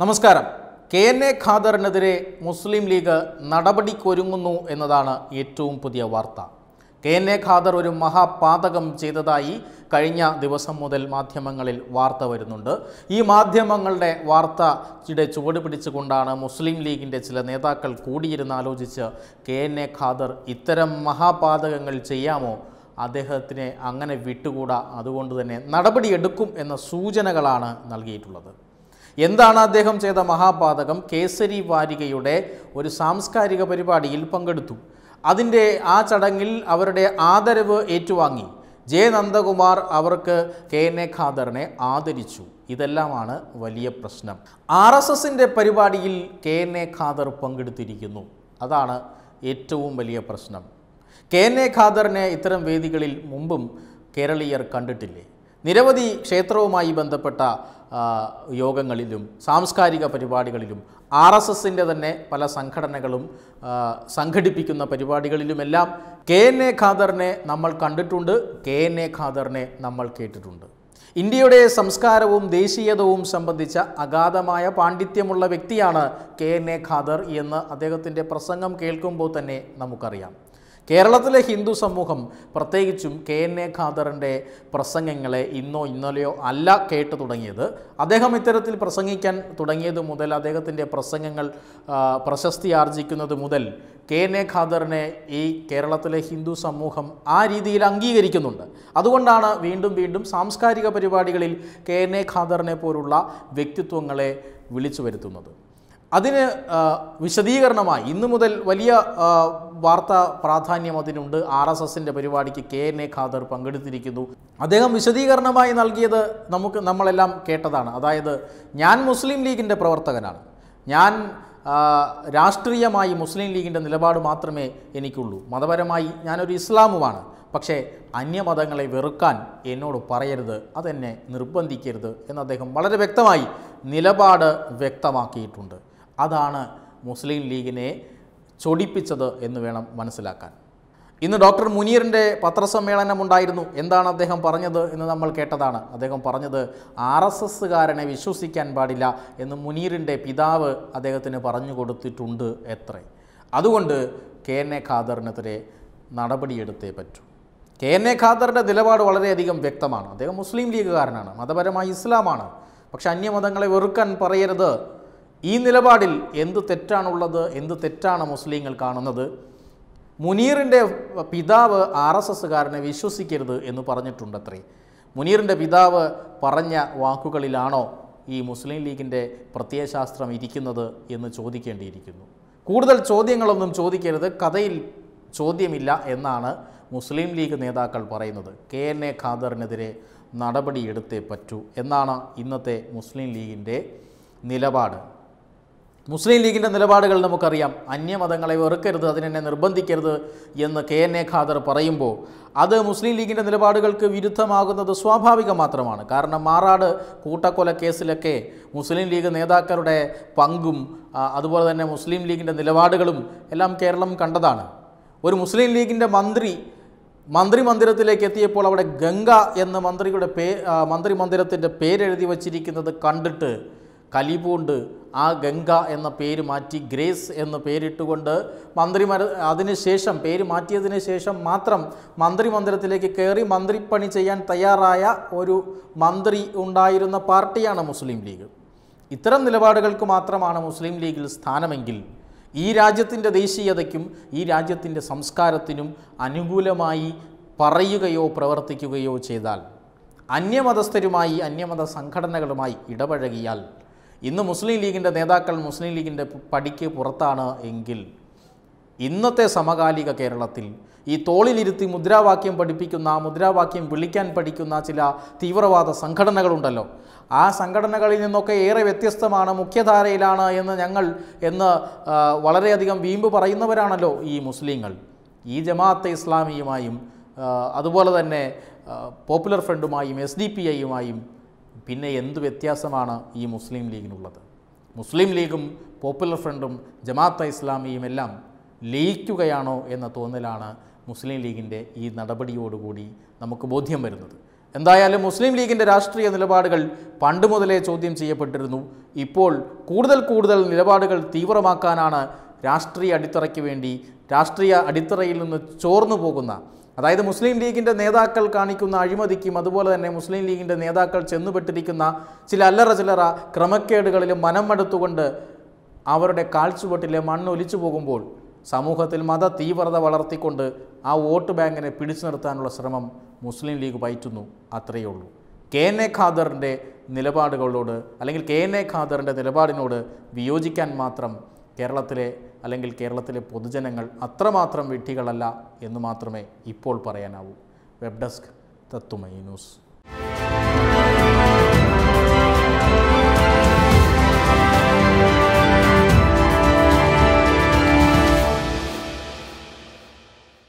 നമസ്കാരം K N A ഖാദറിനെതിരെ Muslim League നടപടിക്കൊരുങ്ങുന്നു എന്നതാണ് ഏറ്റവും പുതിയ വാർത്ത കെ എൻ എ ഖാദർ ഒരു മഹാപാതകം ചെയ്തതായി കഴിഞ്ഞ ദിവസം മുതൽ മാധ്യമങ്ങളിൽ വാർത്ത വരുന്നുണ്ട് ഈ മാധ്യമങ്ങളുടെ വാർത്തയുടെ ചുവട് പിടിച്ചുകൊണ്ടാണ് മുസ്ലിം ലീഗിൻ്റെ ചില നേതാക്കൾ കൂടിയിരുന്ന് ആലോചിച്ച് കെ എൻ എ ഖാദർ ഇത്തരം മഹാപാതകങ്ങൾ ചെയ്യാമോ അദ്ദേഹത്തിനെ അങ്ങനെ വിട്ടുകൂടാ അതുകൊണ്ട് തന്നെ നടപടിയെടുക്കും എന്ന സൂചനകളാണ് നൽകിയിട്ടുള്ളത് എന്താണ് അദ്ദേഹം ചെയ്ത മഹാപാതകം കേസരി വാരികയുടെ ഒരു സാംസ്കാരിക പരിപാടിയിൽ പങ്കെടുത്തു അതിൻ്റെ ആ ചടങ്ങിൽ അവരുടെ ആദരവ് ഏറ്റുവാങ്ങി ജെ നന്ദകുമാർ അവർക്ക് കെ എൻ എ ഖാദറിനെ ആദരിച്ചു ഇതെല്ലാമാണ് വലിയ പ്രശ്നം ആർ എസ് എസിൻ്റെ പരിപാടിയിൽ കെ എൻ എ ഖാദർ പങ്കെടുത്തിരിക്കുന്നു അതാണ് ഏറ്റവും വലിയ പ്രശ്നം കെ എൻ എ ഖാദറിനെ ഇത്തരം വേദികളിൽ മുമ്പും കേരളീയർ കണ്ടിട്ടില്ലേ നിരവധി ക്ഷേത്രവുമായി ബന്ധപ്പെട്ട യോഗങ്ങളിലും സാംസ്കാരിക പരിപാടികളിലും ആർ എസ് എസിൻ്റെ തന്നെ പല സംഘടനകളും സംഘടിപ്പിക്കുന്ന പരിപാടികളിലുമെല്ലാം കെ എൻ എ ഖാദറിനെ നമ്മൾ കണ്ടിട്ടുണ്ട് കെ എൻ എ ഖാദറിനെ നമ്മൾ കേട്ടിട്ടുണ്ട് ഇന്ത്യയുടെ സംസ്കാരവും ദേശീയതവും സംബന്ധിച്ച അഗാധമായ പാണ്ഡിത്യമുള്ള വ്യക്തിയാണ് കെ എൻ എ ഖാദർ എന്ന് അദ്ദേഹത്തിൻ്റെ പ്രസംഗം കേൾക്കുമ്പോൾ തന്നെ നമുക്കറിയാം കേരളത്തിലെ ഹിന്ദു സമൂഹം പ്രത്യേകിച്ചും കെ എൻ എ ഖാദറിൻ്റെ പ്രസംഗങ്ങളെ ഇന്നോ ഇന്നലെയോ അല്ല കേട്ടു തുടങ്ങിയത് അദ്ദേഹം ഇത്തരത്തിൽ പ്രസംഗിക്കാൻ തുടങ്ങിയത് മുതൽ അദ്ദേഹത്തിൻ്റെ പ്രസംഗങ്ങൾ പ്രശസ്തി ആർജിക്കുന്നത് മുതൽ കെ എൻ എ ഖാദറിനെ ഈ കേരളത്തിലെ ഹിന്ദു സമൂഹം ആ രീതിയിൽ അംഗീകരിക്കുന്നുണ്ട് അതുകൊണ്ടാണ് വീണ്ടും വീണ്ടും സാംസ്കാരിക പരിപാടികളിൽ കെ എൻ എ ഖാദറിനെ പോലുള്ള വ്യക്തിത്വങ്ങളെ വിളിച്ചു വരുത്തുന്നത് അതിന് വിശദീകരണമായി ഇന്നു മുതൽ വലിയ വാർത്താ പ്രാധാന്യം അതിനുണ്ട് ആർ എസ് എസിൻ്റെ പരിപാടിക്ക് കെ എൻ എ ഖാദർ പങ്കെടുത്തിരിക്കുന്നു അദ്ദേഹം വിശദീകരണമായി നൽകിയത് നമുക്ക് നമ്മളെല്ലാം കേട്ടതാണ് അതായത് ഞാൻ മുസ്ലിം ലീഗിൻ്റെ പ്രവർത്തകനാണ് ഞാൻ രാഷ്ട്രീയമായി മുസ്ലിം ലീഗിൻ്റെ നിലപാട് മാത്രമേ എനിക്കുള്ളൂ മതപരമായി ഞാനൊരു ഇസ്ലാമുമാണ് പക്ഷേ അന്യമതങ്ങളെ വെറുക്കാൻ എന്നോട് പറയരുത് അതെന്നെ നിർബന്ധിക്കരുത് എന്ന് അദ്ദേഹം വളരെ വ്യക്തമായി നിലപാട് വ്യക്തമാക്കിയിട്ടുണ്ട് അതാണ് മുസ്ലിം ലീഗിനെ ചൊടിപ്പിച്ചത് എന്ന് വേണം മനസ്സിലാക്കാൻ ഇന്ന് ഡോക്ടർ മുനീറിൻ്റെ പത്രസമ്മേളനം ഉണ്ടായിരുന്നു എന്താണ് അദ്ദേഹം പറഞ്ഞത് എന്ന് നമ്മൾ കേട്ടതാണ് അദ്ദേഹം പറഞ്ഞത് ആർ എസ് എസ്സുകാരനെ വിശ്വസിക്കാൻ പാടില്ല എന്ന് മുനീറിൻ്റെ പിതാവ് അദ്ദേഹത്തിന് പറഞ്ഞു കൊടുത്തിട്ടുണ്ട് എത്രേ അതുകൊണ്ട് കെ എൻ എ ഖാദറിനെതിരെ നടപടിയെടുത്തേ പറ്റൂ കെ എൻ എ ഖാദറിൻ്റെ നിലപാട് വളരെയധികം വ്യക്തമാണ് അദ്ദേഹം മുസ്ലിം ലീഗുകാരനാണ് മതപരമായി ഇസ്ലാമാണ് പക്ഷെ അന്യമതങ്ങളെ വെറുക്കാൻ പറയരുത് ഈ നിലപാടിൽ എന്ത് തെറ്റാണുള്ളത് എന്ത് തെറ്റാണ് മുസ്ലിങ്ങൾ കാണുന്നത് മുനീറിൻ്റെ പിതാവ് ആർ എസ് എസ്സുകാരനെ വിശ്വസിക്കരുത് എന്ന് പറഞ്ഞിട്ടുണ്ടത്രേ മുനീറിൻ്റെ പിതാവ് പറഞ്ഞ വാക്കുകളിലാണോ ഈ മുസ്ലിം ലീഗിൻ്റെ പ്രത്യയശാസ്ത്രം ഇരിക്കുന്നത് എന്ന് ചോദിക്കേണ്ടിയിരിക്കുന്നു കൂടുതൽ ചോദ്യങ്ങളൊന്നും ചോദിക്കരുത് കഥയിൽ ചോദ്യമില്ല എന്നാണ് മുസ്ലിം ലീഗ് നേതാക്കൾ പറയുന്നത് കെ എൻ എ ഖാദറിനെതിരെ നടപടിയെടുത്തേ പറ്റൂ എന്നാണ് ഇന്നത്തെ മുസ്ലിം ലീഗിൻ്റെ നിലപാട് മുസ്ലിം ലീഗിൻ്റെ നിലപാടുകൾ നമുക്കറിയാം അന്യമതങ്ങളെ വെറുക്കരുത് അതിനെന്നെ നിർബന്ധിക്കരുത് എന്ന് കെ എൻ എ ഖാദർ പറയുമ്പോൾ അത് മുസ്ലിം ലീഗിൻ്റെ നിലപാടുകൾക്ക് വിരുദ്ധമാകുന്നത് സ്വാഭാവികം മാത്രമാണ് കാരണം മാറാട് കൂട്ടക്കൊല കേസിലൊക്കെ മുസ്ലിം ലീഗ് നേതാക്കളുടെ പങ്കും അതുപോലെ തന്നെ മുസ്ലിം ലീഗിൻ്റെ നിലപാടുകളും എല്ലാം കേരളം കണ്ടതാണ് ഒരു മുസ്ലിം ലീഗിൻ്റെ മന്ത്രി മന്ത്രി മന്ദിരത്തിലേക്ക് എത്തിയപ്പോൾ അവിടെ ഗംഗ എന്ന മന്ത്രിയുടെ പേ മന്ത്രി മന്ദിരത്തിൻ്റെ പേരെഴുതി വച്ചിരിക്കുന്നത് കണ്ടിട്ട് കലിപൂണ്ട് ആ ഗംഗ എന്ന പേര് മാറ്റി ഗ്രേസ് എന്ന് പേരിട്ടുകൊണ്ട് മന്ത്രിമാർ അതിനുശേഷം പേര് മാറ്റിയതിന് ശേഷം മാത്രം മന്ത്രിമന്ദിരത്തിലേക്ക് കയറി മന്ത്രിപ്പണി ചെയ്യാൻ തയ്യാറായ ഒരു മന്ത്രി ഉണ്ടായിരുന്ന പാർട്ടിയാണ് മുസ്ലിം ലീഗ് ഇത്തരം നിലപാടുകൾക്ക് മാത്രമാണ് മുസ്ലിം ലീഗിൽ സ്ഥാനമെങ്കിൽ ഈ രാജ്യത്തിൻ്റെ ദേശീയതയ്ക്കും ഈ രാജ്യത്തിൻ്റെ സംസ്കാരത്തിനും അനുകൂലമായി പറയുകയോ പ്രവർത്തിക്കുകയോ ചെയ്താൽ അന്യമതസ്ഥരുമായി അന്യമത സംഘടനകളുമായി ഇടപഴകിയാൽ ഇന്ന് മുസ്ലിം ലീഗിൻ്റെ നേതാക്കൾ മുസ്ലിം ലീഗിൻ്റെ പടിക്ക് പുറത്താണ് എങ്കിൽ ഇന്നത്തെ സമകാലിക കേരളത്തിൽ ഈ തോളിലിരുത്തി മുദ്രാവാക്യം പഠിപ്പിക്കുന്ന മുദ്രാവാക്യം വിളിക്കാൻ പഠിക്കുന്ന ചില തീവ്രവാദ സംഘടനകളുണ്ടല്ലോ ആ സംഘടനകളിൽ നിന്നൊക്കെ ഏറെ വ്യത്യസ്തമാണ് മുഖ്യധാരയിലാണ് എന്ന് ഞങ്ങൾ എന്ന് വളരെയധികം വീമ്പ് പറയുന്നവരാണല്ലോ ഈ മുസ്ലിങ്ങൾ ഈ ജമാഅത്തെ ഇസ്ലാമിയുമായും അതുപോലെ തന്നെ പോപ്പുലർ ഫ്രണ്ടുമായും എസ് ഡി പി ഐയുമായും പിന്നെ എന്ത് വ്യത്യാസമാണ് ഈ മുസ്ലിം ലീഗിനുള്ളത് മുസ്ലിം ലീഗും പോപ്പുലർ ഫ്രണ്ടും ജമാഅത്ത് ഇസ്ലാമിയും എല്ലാം ലയിക്കുകയാണോ എന്ന തോന്നലാണ് മുസ്ലിം ലീഗിൻ്റെ ഈ നടപടിയോടുകൂടി നമുക്ക് ബോധ്യം വരുന്നത് എന്തായാലും മുസ്ലിം ലീഗിൻ്റെ രാഷ്ട്രീയ നിലപാടുകൾ പണ്ട് മുതലേ ചോദ്യം ചെയ്യപ്പെട്ടിരുന്നു ഇപ്പോൾ കൂടുതൽ കൂടുതൽ നിലപാടുകൾ തീവ്രമാക്കാനാണ് രാഷ്ട്രീയ അടിത്തറയ്ക്ക് വേണ്ടി രാഷ്ട്രീയ അടിത്തറയിൽ നിന്ന് ചോർന്നു പോകുന്ന അതായത് മുസ്ലിം ലീഗിൻ്റെ നേതാക്കൾ കാണിക്കുന്ന അഴിമതിക്കും അതുപോലെ തന്നെ മുസ്ലിം ലീഗിൻ്റെ നേതാക്കൾ ചെന്നുപെട്ടിരിക്കുന്ന ചില അല്ലറ ചില്ലറ ക്രമക്കേടുകളിൽ മനം അവരുടെ കാൽച്ചുവട്ടിലെ മണ്ണ് ഒലിച്ചു പോകുമ്പോൾ സമൂഹത്തിൽ മത തീവ്രത വളർത്തിക്കൊണ്ട് ആ വോട്ട് ബാങ്കിനെ പിടിച്ചു നിർത്താനുള്ള ശ്രമം മുസ്ലിം ലീഗ് പയറ്റുന്നു അത്രയേ ഉള്ളൂ കെ എൻ എ ഖാദറിൻ്റെ നിലപാടുകളോട് അല്ലെങ്കിൽ കെ എൻ എ ഖാദറിൻ്റെ നിലപാടിനോട് വിയോജിക്കാൻ മാത്രം കേരളത്തിലെ അല്ലെങ്കിൽ കേരളത്തിലെ പൊതുജനങ്ങൾ അത്രമാത്രം വിഡ്ഢികളല്ല എന്ന് മാത്രമേ ഇപ്പോൾ പറയാനാവൂ വെബ് ഡെസ്ക് തത്തുമൈ ന്യൂസ്